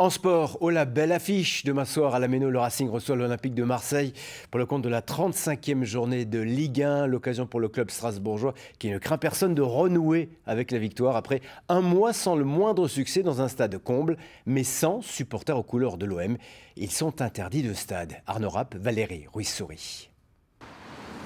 En sport, oh la belle affiche Demain soir à la Méno, le Racing reçoit l'Olympique de Marseille pour le compte de la 35e journée de Ligue 1. L'occasion pour le club strasbourgeois qui ne craint personne de renouer avec la victoire après un mois sans le moindre succès dans un stade comble, mais sans supporters aux couleurs de l'OM. Ils sont interdits de stade. Arnaud Rapp, Valérie Ruissouris.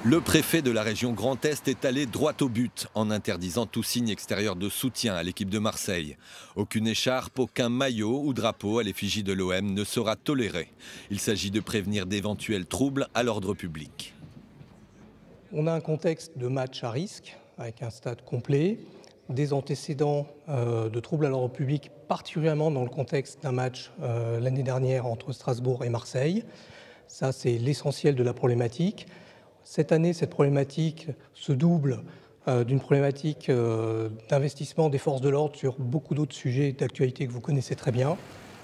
Le préfet de la région Grand Est est allé droit au but en interdisant tout signe extérieur de soutien à l'équipe de Marseille. Aucune écharpe, aucun maillot ou drapeau à l'effigie de l'OM ne sera toléré. Il s'agit de prévenir d'éventuels troubles à l'ordre public. On a un contexte de match à risque, avec un stade complet, des antécédents euh, de troubles à l'ordre public, particulièrement dans le contexte d'un match euh, l'année dernière entre Strasbourg et Marseille. Ça, c'est l'essentiel de la problématique. Cette année, cette problématique se double euh, d'une problématique euh, d'investissement des forces de l'ordre sur beaucoup d'autres sujets d'actualité que vous connaissez très bien.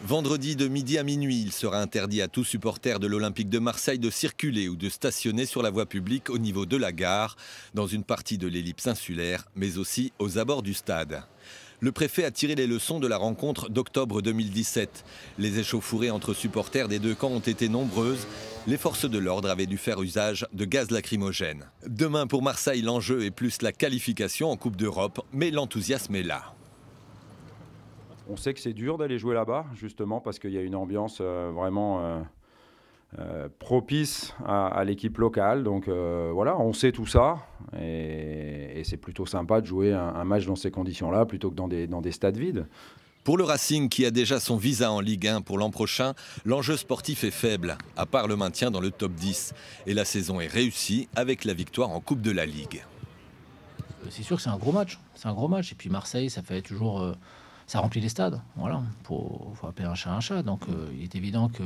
Vendredi de midi à minuit, il sera interdit à tous supporters de l'Olympique de Marseille de circuler ou de stationner sur la voie publique au niveau de la gare, dans une partie de l'ellipse insulaire, mais aussi aux abords du stade le préfet a tiré les leçons de la rencontre d'octobre 2017. Les échauffourées entre supporters des deux camps ont été nombreuses. Les forces de l'ordre avaient dû faire usage de gaz lacrymogène. Demain pour Marseille, l'enjeu est plus la qualification en Coupe d'Europe, mais l'enthousiasme est là. On sait que c'est dur d'aller jouer là-bas, justement, parce qu'il y a une ambiance euh, vraiment... Euh, euh, propice à, l'équipe locale. Donc voilà, on sait tout ça et c'est plutôt sympa de jouer un, match dans ces conditions-là plutôt que dans des, stades vides. Pour le Racing qui a déjà son visa en Ligue 1 pour l'an prochain, l'enjeu sportif est faible, à part le maintien dans le top 10. Et la saison est réussie avec la victoire en Coupe de la Ligue. Euh, c'est sûr que c'est un gros match. C'est un gros match. Et puis Marseille, ça fait toujours. Euh, ça remplit les stades. Voilà. Pour, faut appeler un chat un chat. Donc euh, il est évident que.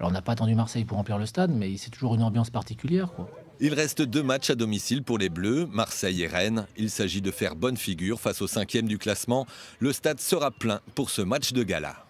Alors on n'a pas attendu Marseille pour remplir le stade, mais c'est toujours une ambiance particulière. Il reste deux matchs à domicile pour les Bleus, Marseille et Rennes. Il s'agit de faire bonne figure face au cinquième du classement. Le stade sera plein pour ce match de gala.